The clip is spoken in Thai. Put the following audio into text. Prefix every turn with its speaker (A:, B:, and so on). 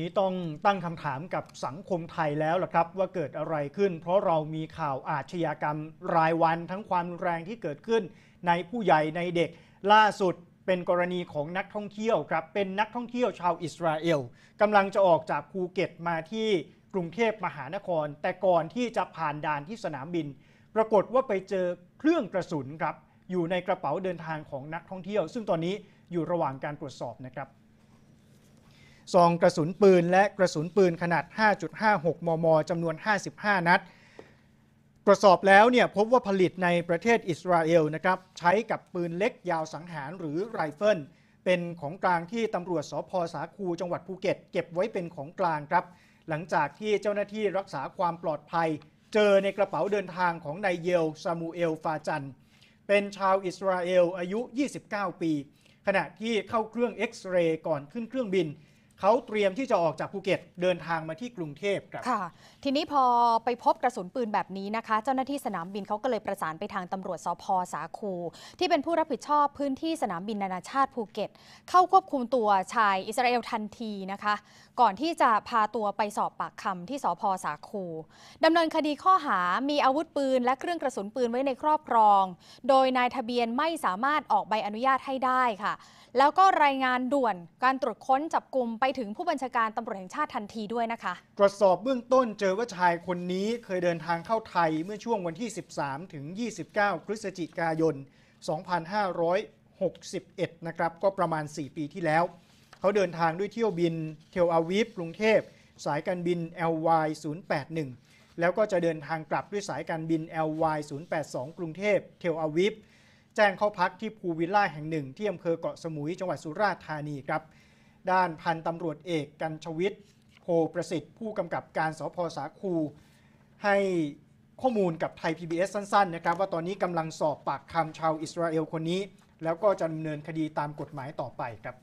A: นี้ต้องตั้งคำถามกับสังคมไทยแล้วล่ะครับว่าเกิดอะไรขึ้น เพราะเรามีข่าวอาชญากรรม รายวันทั้งความแรงที่เกิดขึ้น ในผู้ใหญ่ในเด็ก ล่าสุดเป็นกรณีของนักท่องเที่ยวครับเป็นนักท่องเที่ยวชาวอิสราเอลกำลังจะออกจากภูเก็ตมาที่กรุงเทพมหานคร แต่ก่อนที่จะผ่านด่านที่สนามบิน ปรากฏว่าไปเจอเครื่องกระสุนครับอยู่ในกระเป๋าเดินทางของนักท่องเที่ยว ซึ่งตอนนี้อยู่ระหว่างการตรวจสอบนะครับซองกระสุนปืนและกระสุนปืนขนาด 5.56 มม จำนวน 55 นัด ตรวจสอบแล้วเนี่ยพบว่าผลิตในประเทศอิสราเอลนะครับ ใช้กับปืนเล็กยาวสังหารหรือไรเฟิล เป็นของกลางที่ตำรวจสพสาคูจังหวัดภูเก็ต เก็บไว้เป็นของกลางครับ หลังจากที่เจ้าหน้าที่รักษาความปลอดภัย เจอในกระเป๋าเดินทางของนายเยล ซามูเอล ฟาจัน เป็นชาวอิสราเอลอายุ 29 ปี ขณะที่เข้าเครื่องเอ็กซเรย์ก่อนขึ้นเครื่องบินเขาเตรียมที่จะออกจากภูเก็ตเดินทางมาที่กรุงเทพครับค่ะ
B: ทีนี้พอไปพบกระสุนปืนแบบนี้นะคะ เจ้าหน้าที่สนามบินเขาก็เลยประสานไปทางตำรวจสพสาคูที่เป็นผู้รับผิดชอบพื้นที่สนามบินนานาชาติภูเก็ต เข้าควบคุมตัวชายอิสราเอลทันทีนะคะ ก่อนที่จะพาตัวไปสอบปากคำที่สพสาคูดำเนินคดีข้อหา มีอาวุธปืนและเครื่องกระสุนปืนไว้ในครอบครอง โดยนายทะเบียนไม่สามารถออกใบอนุญาตให้ได้ค่ะ แล้วก็รายงานด่วนการตรวจค้นจับกลุ่มไปถึงผู้บัญชาการตำรวจแห่งชาติทันทีด้วยนะคะ
A: ตรวจสอบเบื้องต้นเจอว่าชายคนนี้เคยเดินทางเข้าไทยเมื่อช่วงวันที่ 13 ถึง 29พฤศจิกายน 2561 นะครับก็ประมาณ 4 ปีที่แล้ว เขาเดินทางด้วยเที่ยวบินเทลอาวิฟกรุงเทพสายการบิน LY 081แล้วก็จะเดินทางกลับด้วยสายการบิน LY 082กรุงเทพ เทลอาวิฟจ้งเข้าพักที่ภูวิลล่าแห่งหนึ่งที่อำเภอเกาะสมุยจังหวัดสุราษฎร์ธานีครับด้านพันตำรวจเอกกันชวิตโพประสิทธิ์ผู้กำกับการสพสาคู ให้ข้อมูลกับไทย PBS สั้นๆนะครับว่าตอนนี้กำลังสอบปากคำชาวอิสราเอลคนนี้ แล้วก็จะดำเนินคดีตามกฎหมายต่อไปครับ